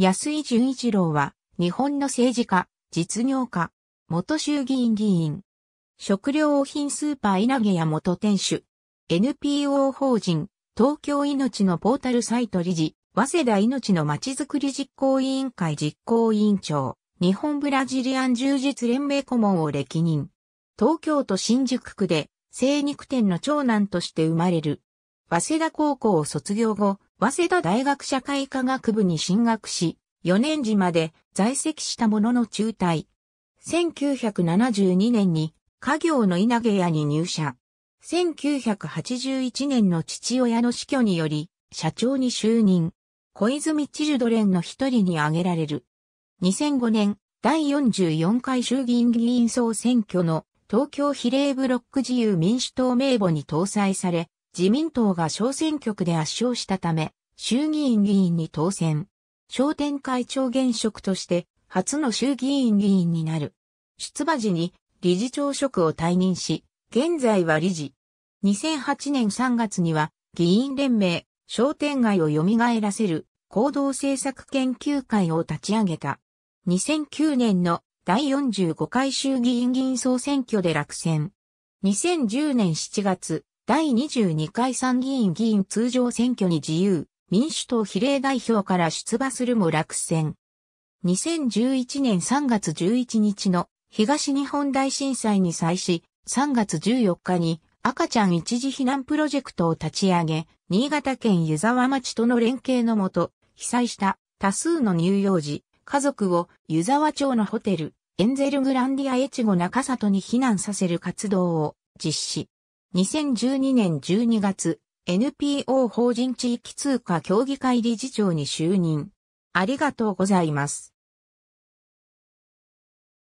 安井純一郎は、日本の政治家、実業家、元衆議院議員、食料品スーパー稲毛屋元店主、NPO 法人、東京命のポータルサイト理事、早稲田命のまちづくり実行委員会実行委員長、日本ブラジリアン柔術連盟顧問を歴任。東京都新宿区で、精肉店の長男として生まれる。早稲田高校を卒業後、早稲田大学社会科学部に進学し、4年時まで在籍したものの中退。1972年に家業の稲毛屋に入社。1981年の父親の死去により、社長に就任。小泉チ事ドレンの一人に挙げられる。2005年、第44回衆議院議員総選挙の東京比例ブロック自由民主党名簿に搭載され、自民党が小選挙区で圧勝したため、衆議院議員に当選。商店会長現職として、初の衆議院議員になる。出馬時に理事長職を退任し、現在は理事。2008年3月には、議員連盟、商店街を蘇らせる行動政策研究会を立ち上げた。2009年の第45回衆議院議員総選挙で落選。2010年7月、第22回参議院議員通常選挙に自由、民主党比例代表から出馬するも落選。2011年3月11日の東日本大震災に際し、3月14日に赤ちゃん一時避難プロジェクトを立ち上げ、新潟県湯沢町との連携のもと、被災した多数の乳幼児、家族を湯沢町のホテル、エンゼルグランディア越後中里に避難させる活動を実施。2012年12月、NPO 法人地域通貨協議会理事長に就任。ありがとうございます。